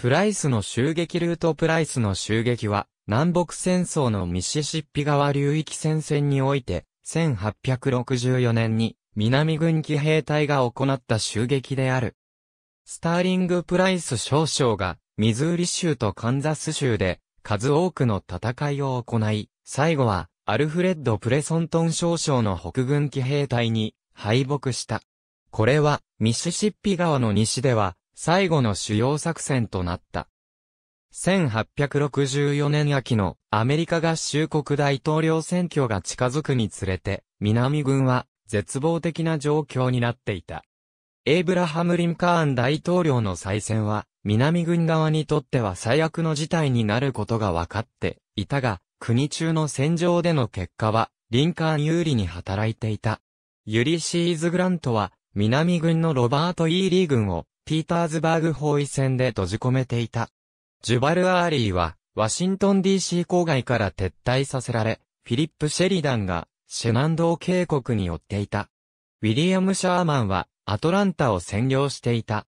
プライスの襲撃ルートプライスの襲撃は、南北戦争のミシシッピ川流域戦線において、1864年に南軍機兵隊が行った襲撃である。スターリング・プライス少将が、ミズーリ州とカンザス州で、数多くの戦いを行い、最後は、アルフレッド・プレソントン少将の北軍機兵隊に敗北した。これは、ミシシッピ川の西では、最後の主要作戦となった。1864年秋のアメリカ合衆国大統領選挙が近づくにつれて、南軍は絶望的な状況になっていた。エイブラハム・リンカーン大統領の再選は、南軍側にとっては最悪の事態になることが分かっていたが、国中の戦場での結果は、リンカーン有利に働いていた。ユリシーズ・グラントは、南軍のロバート・イーリー軍をピーターズバーグ包囲戦で閉じ込めていた。ジュバル・アーリーは、ワシントン DC 郊外から撤退させられ、フィリップ・シェリダンが、シェナンドー渓谷に追っていた。ウィリアム・シャーマンは、アトランタを占領していた。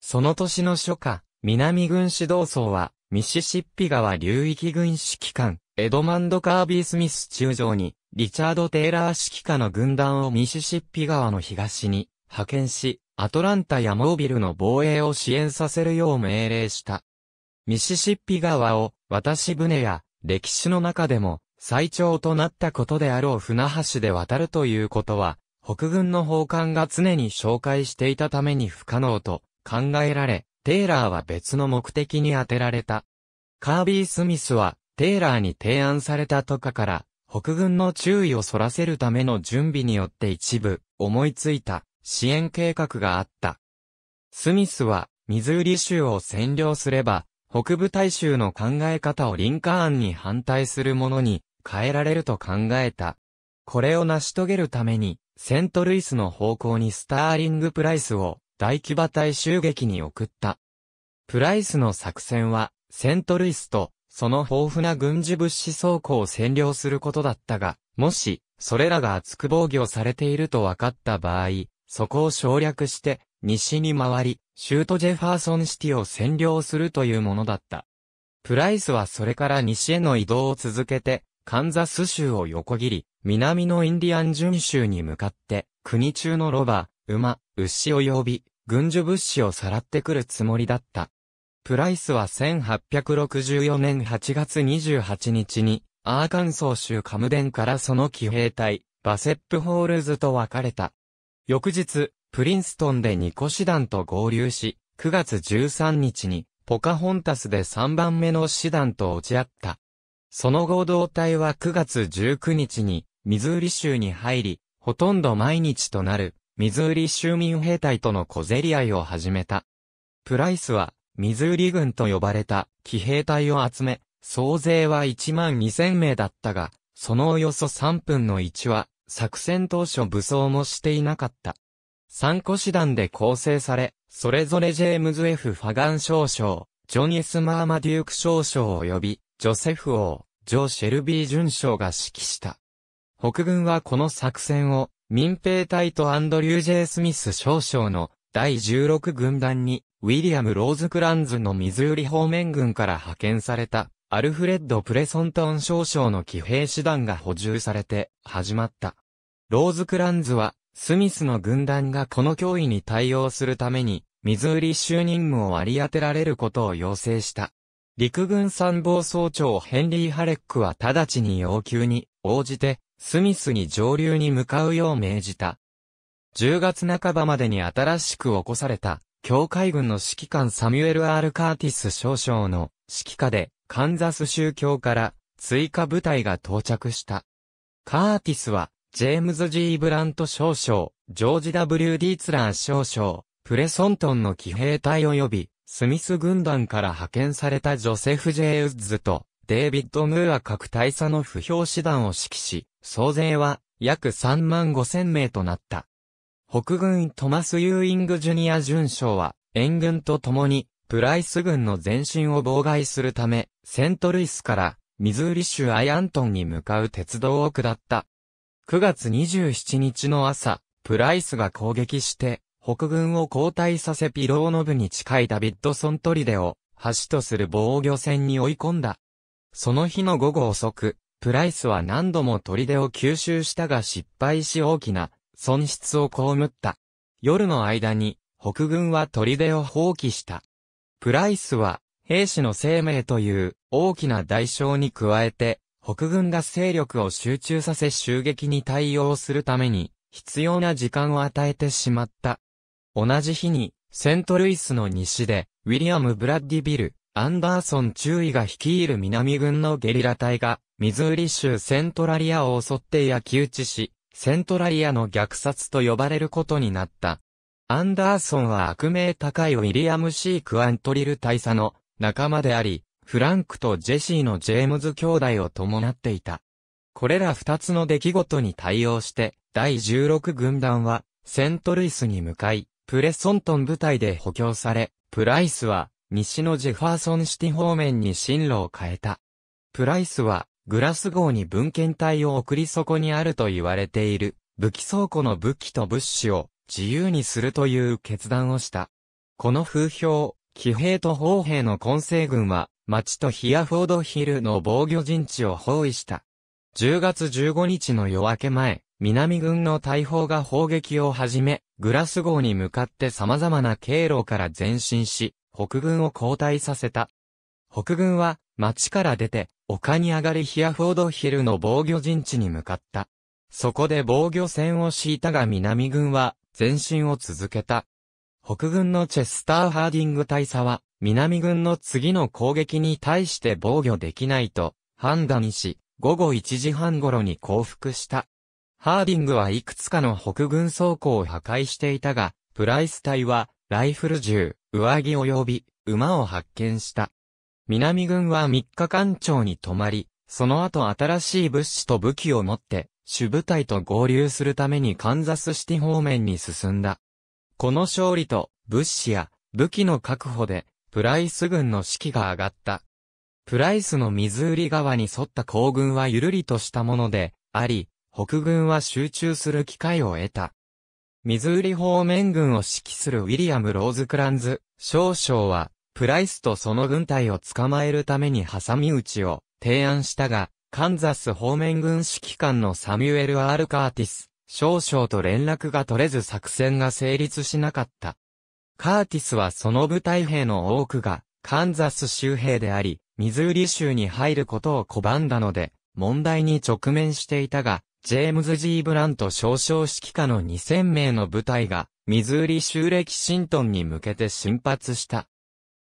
その年の初夏、南軍指導層は、ミシシッピ川流域軍指揮官、エドマンド・カービー・スミス中将に、リチャード・テイラー指揮下の軍団をミシシッピ川の東に派遣し、アトランタやモービルの防衛を支援させるよう命令した。ミシシッピ川を渡し船や歴史の中でも最長となったことであろう船橋で渡るということは、北軍の砲艦が常に紹介していたために不可能と考えられ、テイラーは別の目的に当てられた。カービー・スミスは、テイラーに提案されたとかから、北軍の注意をそらせるための準備によって一部、思いついた、支援計画があった。スミスは、ミズーリ州を占領すれば、北部大衆の考え方をリンカーンに反対するものに変えられると考えた。これを成し遂げるために、セントルイスの方向にスターリング・プライスを大規模大襲撃に送った。プライスの作戦は、セントルイスと、その豊富な軍事物資倉庫を占領することだったが、もし、それらが厚く防御されていると分かった場合、そこを省略して、西に回り、シュートジェファーソンシティを占領するというものだった。プライスはそれから西への移動を続けて、カンザス州を横切り、南のインディアン準州に向かって、国中のロバ、馬、牛及び、軍需物資をさらってくるつもりだった。プライスは1864年8月28日に、アーカンソー州カムデンからその騎兵隊、バセップホールズと別れた。翌日、プリンストンでニコ師団と合流し、9月13日に、ポカホンタスで3番目の師団と落ち合った。その合同隊は9月19日に、ミズーリ州に入り、ほとんど毎日となる、ミズーリ州民兵隊との小競り合いを始めた。プライスは、ミズーリ軍と呼ばれた騎兵隊を集め、総勢は1万2000名だったが、そのおよそ3分の1は、作戦当初武装もしていなかった。三個師団で構成され、それぞれジェームズ・ F・ ファガン少将、ジョニス・マーマデューク少将及び、ジョセフ王、ジョ・シェルビー准将が指揮した。北軍はこの作戦を、民兵隊とアンドリュー・ジェイ・スミス少将の第16軍団に、ウィリアム・ローズ・クランズのミズーリ方面軍から派遣されたアルフレッド・プレソントン少将の騎兵師団が補充されて始まった。ローズクランズは、スミスの軍団がこの脅威に対応するために、ミズーリ州任務を割り当てられることを要請した。陸軍参謀総長ヘンリー・ハレックは直ちに要求に応じて、スミスに上流に向かうよう命じた。10月半ばまでに新しく起こされた、教会軍の指揮官サミュエル・アール・カーティス少将の指揮下で、カンザス州教から追加部隊が到着した。カーティスは、ジェームズ・ G・ ブラント少将、ジョージ・ W・ D・ ツラー少将、プレソントンの騎兵隊及び、スミス軍団から派遣されたジョセフ・ジェイウッズと、デイビッド・ムーア各大佐の不評師団を指揮し、総勢は約3万5千名となった。北軍トマス・ユーイング・ジュニア巡将は、援軍と共に、プライス軍の前進を妨害するため、セントルイスからミズーリ州アイアントンに向かう鉄道を下った。9月27日の朝、プライスが攻撃して、北軍を後退させピローノブに近いダビッドソントリデを、橋とする防御船に追い込んだ。その日の午後遅く、プライスは何度も砦を吸収したが失敗し大きな損失を被った。夜の間に、北軍は砦を放棄した。プライスは、兵士の生命という大きな代償に加えて、北軍が勢力を集中させ襲撃に対応するために必要な時間を与えてしまった。同じ日に、セントルイスの西で、ウィリアム・ブラッディビル、アンダーソン中尉が率いる南軍のゲリラ隊が、ミズーリ州セントラリアを襲って焼き討ちし、セントラリアの虐殺と呼ばれることになった。アンダーソンは悪名高いウィリアム・シークアントリル大佐の仲間であり、フランクとジェシーのジェームズ兄弟を伴っていた。これら二つの出来事に対応して、第16軍団は、セントルイスに向かい、プレソントン部隊で補強され、プライスは、西のジェファーソンシティ方面に進路を変えた。プライスは、グラス号に文献隊を送りそこにあると言われている、武器倉庫の武器と物資を自由にするという決断をした。この風評、騎兵と砲兵の混成軍は、町とヒアフォードヒルの防御陣地を包囲した。10月15日の夜明け前、南軍の大砲が砲撃を始め、グラス号に向かって様々な経路から前進し、北軍を後退させた。北軍は、町から出て、丘に上がりヒアフォードヒルの防御陣地に向かった。そこで防御線を敷いたが南軍は、前進を続けた。北軍のチェスター・ハーディング大佐は、南軍の次の攻撃に対して防御できないと判断し、午後1時半頃に降伏した。ハーディングはいくつかの北軍倉庫を破壊していたが、プライス隊は、ライフル銃、上着及び、馬を発見した。南軍は3日間長に泊まり、その後新しい物資と武器を持って、主部隊と合流するためにカンザスシティ方面に進んだ。この勝利と、物資や武器の確保で、プライス軍の士気が上がった。プライスのミズーリに沿った行軍はゆるりとしたもので、あり、北軍は集中する機会を得た。ミズーリ方面軍を指揮するウィリアム・ローズクランズ、少将は、プライスとその軍隊を捕まえるために挟み撃ちを提案したが、カンザス方面軍指揮官のサミュエル・アール・カーティス、少々と連絡が取れず作戦が成立しなかった。カーティスはその部隊兵の多くが、カンザス州兵であり、ミズーリ州に入ることを拒んだので、問題に直面していたが、ジェームズ・ジー・ブラント少将指揮下の2000名の部隊が、ミズーリ州歴シントンに向けて進発した。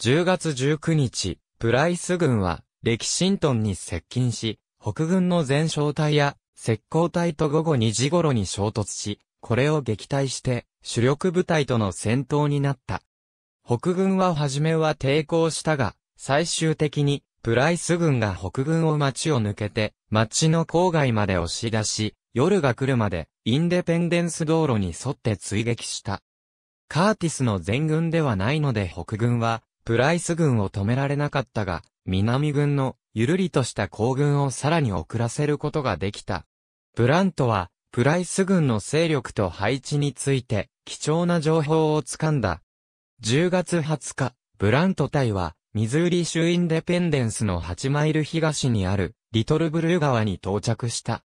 10月19日、プライス軍は、歴シントンに接近し、北軍の前哨隊や石膏隊と午後2時頃に衝突し、これを撃退して、主力部隊との戦闘になった。北軍は初めは抵抗したが、最終的に、プライス軍が北軍を町を抜けて、町の郊外まで押し出し、夜が来るまで、インデペンデンス道路に沿って追撃した。カーティスの全軍ではないので北軍は、プライス軍を止められなかったが、南軍の、ゆるりとした行軍をさらに遅らせることができた。ブラントは、プライス軍の勢力と配置について、貴重な情報をつかんだ。10月20日、ブラント隊は、ミズーリ州インデペンデンスの8マイル東にある、リトルブルー川に到着した。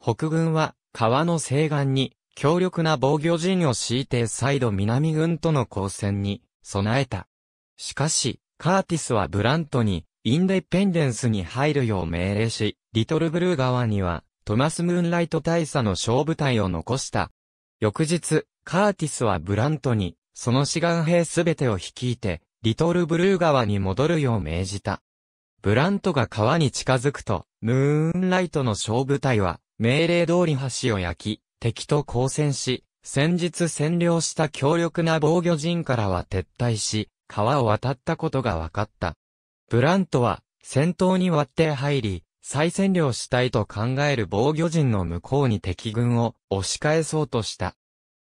北軍は、川の西岸に、強力な防御陣を敷いて再度南軍との交戦に、備えた。しかし、カーティスはブラントに、インデペンデンスに入るよう命令し、リトルブルー川には、トマス・ムーンライト大佐の小部隊を残した。翌日、カーティスはブラントに、その志願兵すべてを率いて、リトルブルー川に戻るよう命じた。ブラントが川に近づくと、ムーンライトの小部隊は、命令通り橋を焼き、敵と交戦し、先日占領した強力な防御陣からは撤退し、川を渡ったことが分かった。ブラントは、戦闘に割って入り、再占領したいと考える防御陣の向こうに敵軍を押し返そうとした。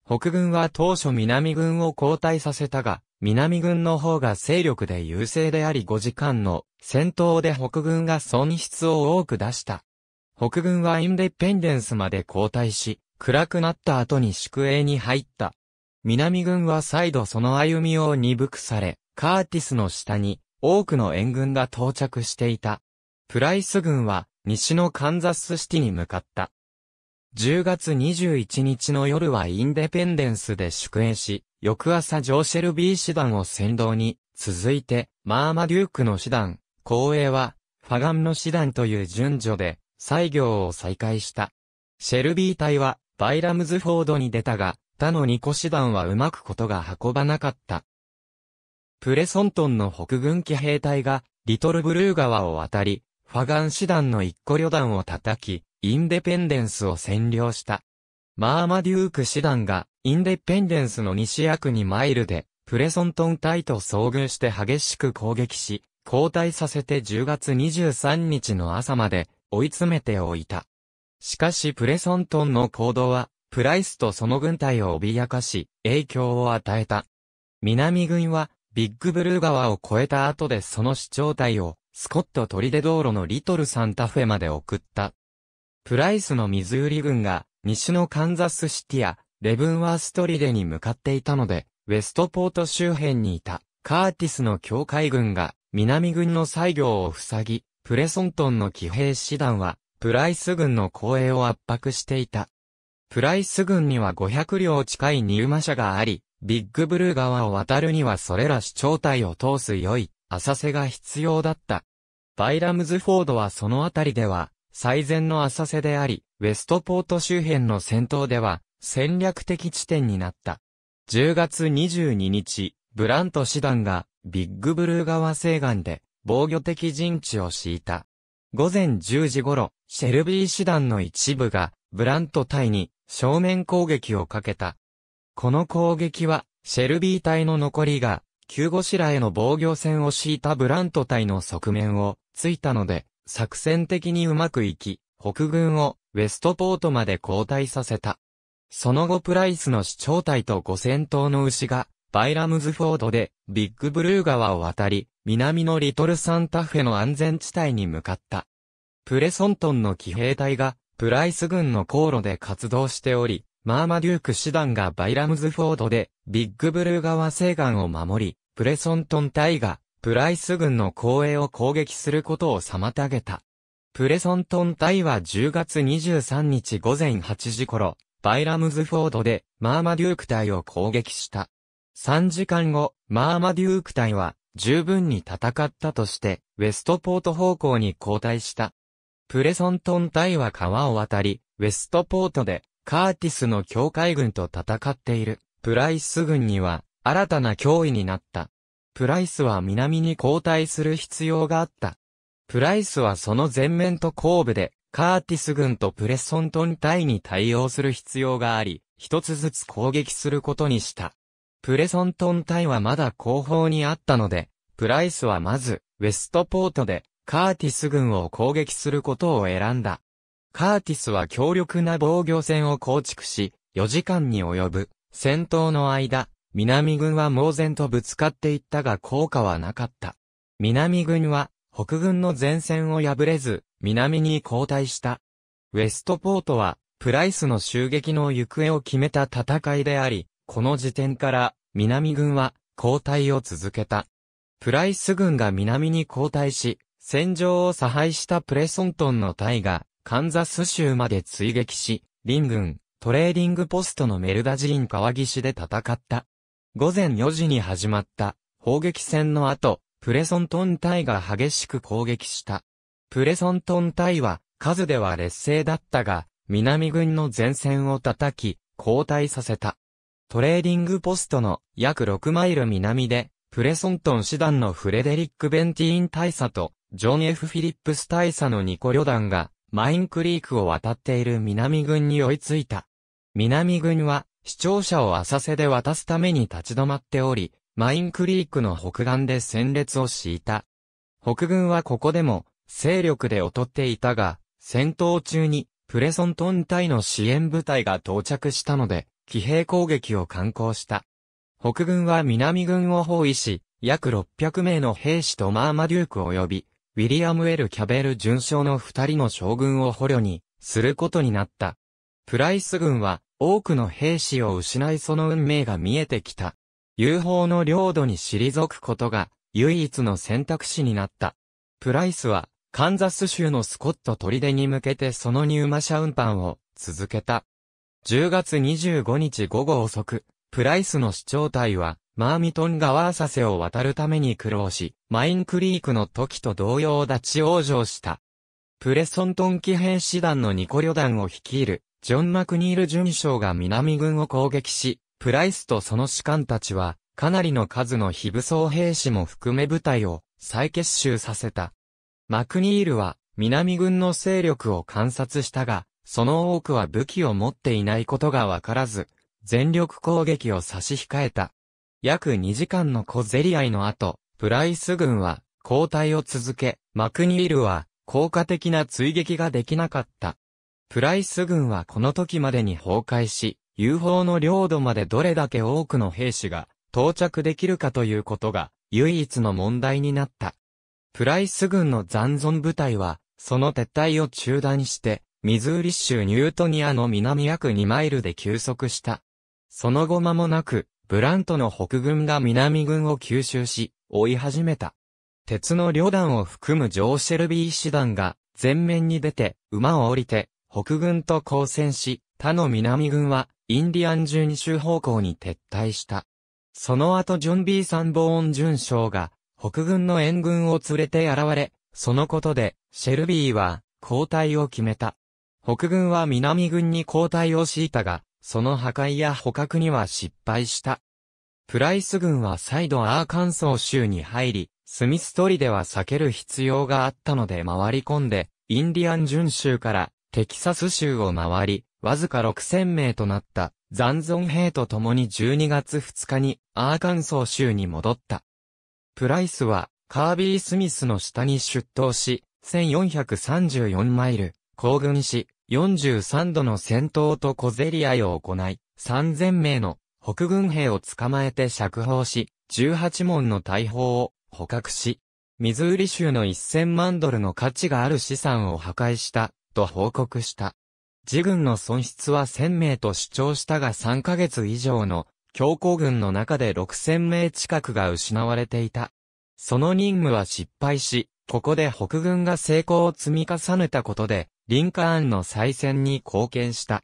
北軍は当初南軍を交代させたが、南軍の方が勢力で優勢であり5時間の戦闘で北軍が損失を多く出した。北軍はインデペンデンスまで後退し、暗くなった後に宿営に入った。南軍は再度その歩みを鈍くされ、カーティスの下に多くの援軍が到着していた。プライス軍は西のカンザスシティに向かった。10月21日の夜はインデペンデンスで宿営し、翌朝ジョーシェルビー師団を先導に、続いて、マーマデュークの師団、後衛は、ファガンの師団という順序で、採業を再開した。シェルビー隊は、バイラムズフォードに出たが、他の2個師団はうまくことが運ばなかった。プレソントンの北軍騎兵隊が、リトルブルー川を渡り、ファガン師団の一個旅団を叩き、インデペンデンスを占領した。マーマデューク師団が、インデペンデンスの西約2マイルで、プレソントン隊と遭遇して激しく攻撃し、交代させて10月23日の朝まで追い詰めておいた。しかしプレソントンの行動は、プライスとその軍隊を脅かし、影響を与えた。南軍は、ビッグブルー川を越えた後でその市長隊をスコットトリデ道路のリトルサンタフェまで送った。プライスのミズーリ軍が、西のカンザスシティや、レブンワーストリデに向かっていたので、ウェストポート周辺にいた、カーティスの境界軍が、南軍の作業を塞ぎ、プレソントンの騎兵師団は、プライス軍の後衛を圧迫していた。プライス軍には500両近いウ馬車があり、ビッグブルー川を渡るにはそれら主張隊を通す良い浅瀬が必要だった。バイラムズフォードはそのあたりでは、最善の浅瀬であり、ウェストポート周辺の戦闘では、戦略的地点になった。10月22日、ブラント師団が、ビッグブルー川西岸で、防御的陣地を敷いた。午前10時頃、シェルビー師団の一部が、ブラント隊に、正面攻撃をかけた。この攻撃は、シェルビー隊の残りが、急ごしらへの防御線を敷いたブラント隊の側面をついたので、作戦的にうまくいき、北軍をウェストポートまで後退させた。その後プライスの市長隊と五千頭の牛が、バイラムズフォードでビッグブルー川を渡り、南のリトルサンタフェの安全地帯に向かった。プレソントンの騎兵隊が、プライス軍の航路で活動しており、マーマデューク師団がバイラムズフォードで、ビッグブルー川西岸を守り、プレソントン隊が、プライス軍の後衛を攻撃することを妨げた。プレソントン隊は10月23日午前8時頃、バイラムズフォードで、マーマデューク隊を攻撃した。3時間後、マーマデューク隊は、十分に戦ったとして、ウェストポート方向に後退した。プレソントン隊は川を渡り、ウェストポートでカーティスの境界軍と戦っているプライス軍には新たな脅威になった。プライスは南に後退する必要があった。プライスはその前面と後部で、カーティス軍とプレソントン隊に対応する必要があり、一つずつ攻撃することにした。プレソントン隊はまだ後方にあったので、プライスはまず、ウェストポートで、カーティス軍を攻撃することを選んだ。カーティスは強力な防御線を構築し、4時間に及ぶ戦闘の間、南軍は猛然とぶつかっていったが効果はなかった。南軍は北軍の前線を破れず、南に後退した。ウェストポートは、プライスの襲撃の行方を決めた戦いであり、この時点から、南軍は、後退を続けた。プライス軍が南に後退し、戦場を差配したプレソントンの隊が、カンザス州まで追撃し、林軍、トレーディングポストのメルダジリン川岸で戦った。午前4時に始まった砲撃戦の後、プレソントン隊が激しく攻撃した。プレソントン隊は数では劣勢だったが、南軍の前線を叩き、後退させた。トレーディングポストの約6マイル南で、プレソントン師団のフレデリック・ベンティーン大佐と、ジョン・ F・ フィリップス大佐のニ個旅団が、マインクリークを渡っている南軍に追いついた。南軍は、視聴者を浅瀬で渡すために立ち止まっており、マインクリークの北岸で戦列を敷いた。北軍はここでも、勢力で劣っていたが、戦闘中に、プレソントン隊の支援部隊が到着したので、騎兵攻撃を敢行した。北軍は南軍を包囲し、約600名の兵士とマーマデューク及び、ウィリアム・エル・キャベル巡将の二人の将軍を捕虜にすることになった。プライス軍は多くの兵士を失いその運命が見えてきた。友邦の領土に退くことが唯一の選択肢になった。プライスはカンザス州のスコット砦に向けてその入馬車運搬を続けた。10月25日午後遅く、プライスの市長隊はマーミトン川浅瀬を渡るために苦労し、マインクリークの時と同様立ち往生した。プレソントン騎兵師団のニコ旅団を率いる、ジョン・マクニール巡将が南軍を攻撃し、プライスとその士官たちは、かなりの数の非武装兵士も含め部隊を再結集させた。マクニールは、南軍の勢力を観察したが、その多くは武器を持っていないことがわからず、全力攻撃を差し控えた。約2時間の小競り合いの後、プライス軍は後退を続け、マクニールは効果的な追撃ができなかった。プライス軍はこの時までに崩壊し、UFO の領土までどれだけ多くの兵士が到着できるかということが唯一の問題になった。プライス軍の残存部隊は、その撤退を中断して、ミズーリ州ニュートニアの南約2マイルで休息した。その後間もなく、ブラントの北軍が南軍を吸収し、追い始めた。鉄の旅団を含むジョーシェルビー師団が前面に出て、馬を降りて、北軍と交戦し、他の南軍は、インディアン12州方向に撤退した。その後ジョン・ビー・サンボーン巡将が、北軍の援軍を連れて現れ、そのことで、シェルビーは、交代を決めた。北軍は南軍に交代を敷いたが、その破壊や捕獲には失敗した。プライス軍は再度アーカンソー州に入り、スミストリでは避ける必要があったので回り込んで、インディアン巡州からテキサス州を回り、わずか6000名となった残存兵と共に12月2日にアーカンソー州に戻った。プライスはカービー・スミスの下に出頭し、1434マイル、行軍し、43度の戦闘と小競り合いを行い、3000名の北軍兵を捕まえて釈放し、18門の大砲を捕獲し、ミズーリ州の1000万ドルの価値がある資産を破壊した、と報告した。自軍の損失は1000名と主張したが3ヶ月以上の強行軍の中で6000名近くが失われていた。その任務は失敗し、ここで北軍が成功を積み重ねたことで、リンカーンの再戦に貢献した。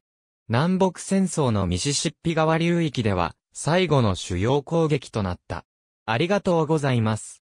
南北戦争のミシシッピ川流域では、最後の主要攻撃となった。ありがとうございます。